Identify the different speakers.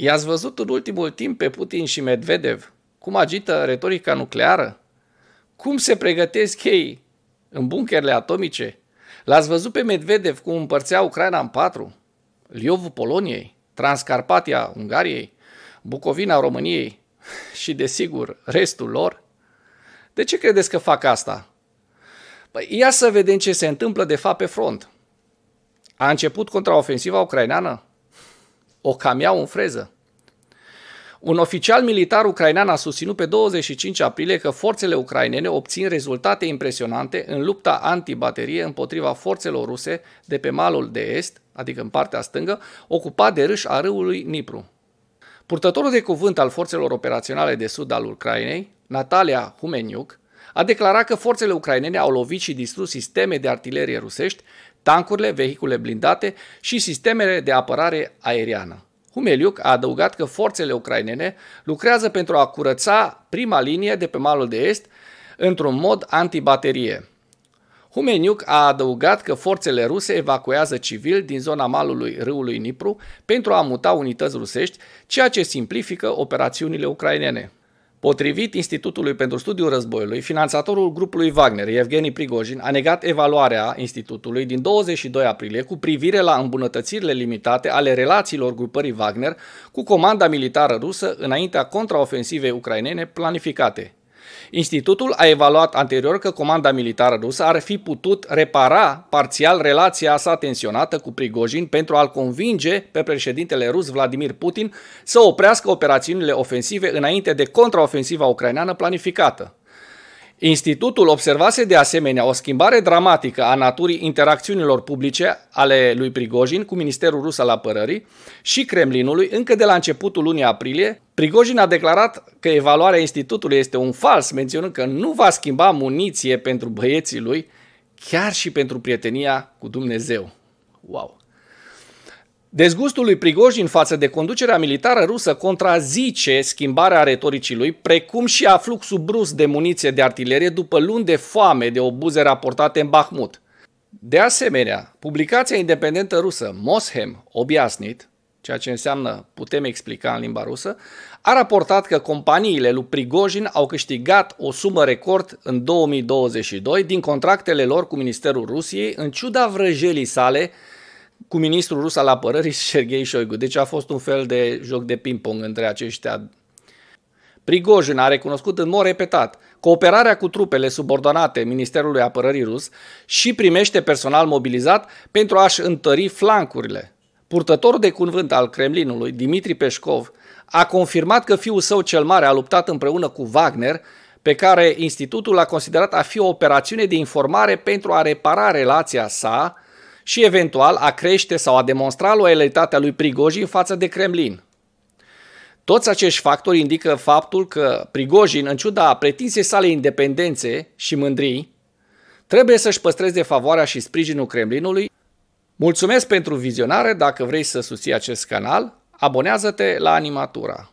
Speaker 1: I-ați văzut în ultimul timp pe Putin și Medvedev cum agită retorica nucleară? Cum se pregătesc ei în bunkerele atomice? L-ați văzut pe Medvedev cum împărțea Ucraina în patru? Liovul Poloniei, Transcarpatia Ungariei, Bucovina României și, desigur, restul lor? De ce credeți că fac asta? Păi ia să vedem ce se întâmplă de fapt pe front. A început contraofensiva ucraineană? O cam iau în freză. Un oficial militar ucrainean a susținut pe 25 aprilie că forțele ucrainene obțin rezultate impresionante în lupta antibaterie împotriva forțelor ruse de pe malul de est, adică în partea stângă, ocupat de râș a râului Nipru. Purtătorul de cuvânt al forțelor operaționale de sud al Ucrainei, Natalia Humeniuc, a declarat că forțele ucrainene au lovit și distrus sisteme de artilerie rusești, tancurile, vehicule blindate și sistemele de apărare aeriană. Humeliuc a adăugat că forțele ucrainene lucrează pentru a curăța prima linie de pe malul de est într-un mod antibaterie. Humeniuc a adăugat că forțele ruse evacuează civil din zona malului râului Nipru pentru a muta unități rusești, ceea ce simplifică operațiunile ucrainene. Potrivit Institutului pentru Studiul Războiului, finanțatorul grupului Wagner, Evgeni Prigojin, a negat evaluarea Institutului din 22 aprilie cu privire la îmbunătățirile limitate ale relațiilor grupării Wagner cu comanda militară rusă înaintea contraofensivei ucrainene planificate. Institutul a evaluat anterior că comanda militară rusă ar fi putut repara parțial relația sa tensionată cu Prigojin pentru a-l convinge pe președintele rus Vladimir Putin să oprească operațiunile ofensive înainte de contraofensiva ucraineană planificată. Institutul observase de asemenea o schimbare dramatică a naturii interacțiunilor publice ale lui Prigojin cu Ministerul Rus al Apărării și Kremlinului încă de la începutul lunii aprilie. Prigojin a declarat că evaluarea institutului este un fals, menționând că nu va schimba muniție pentru băieții lui, chiar și pentru prietenia cu Dumnezeu. Wow! Dezgustul lui Prigojin față de conducerea militară rusă contrazice schimbarea retoricii lui, precum și fluxul brusc de muniție de artilerie după luni de foame de obuze raportate în Bahmut. De asemenea, publicația independentă rusă Moshem Obiasnit, ceea ce înseamnă putem explica în limba rusă, a raportat că companiile lui Prigojin au câștigat o sumă record în 2022 din contractele lor cu Ministerul Rusiei, în ciuda vrăjelii sale cu ministrul rus al apărării Sergei Șoigu. Deci a fost un fel de joc de ping-pong între aceștia. Prigojin a recunoscut în mod repetat cooperarea cu trupele subordonate Ministerului Apărării Rus și primește personal mobilizat pentru a-și întări flancurile. Purtătorul de cuvânt al Kremlinului, Dimitri Peșcov, a confirmat că fiul său cel mare a luptat împreună cu Wagner, pe care institutul l-a considerat a fi o operațiune de informare pentru a repara relația sa și eventual a crește sau a demonstra loialitatea lui Prigojin față de Kremlin. Toți acești factori indică faptul că Prigojin, în ciuda pretinței sale independențe și mândrii, trebuie să-și păstreze favoarea și sprijinul Kremlinului. Mulțumesc pentru vizionare, dacă vrei să susții acest canal, abonează-te la Animatura.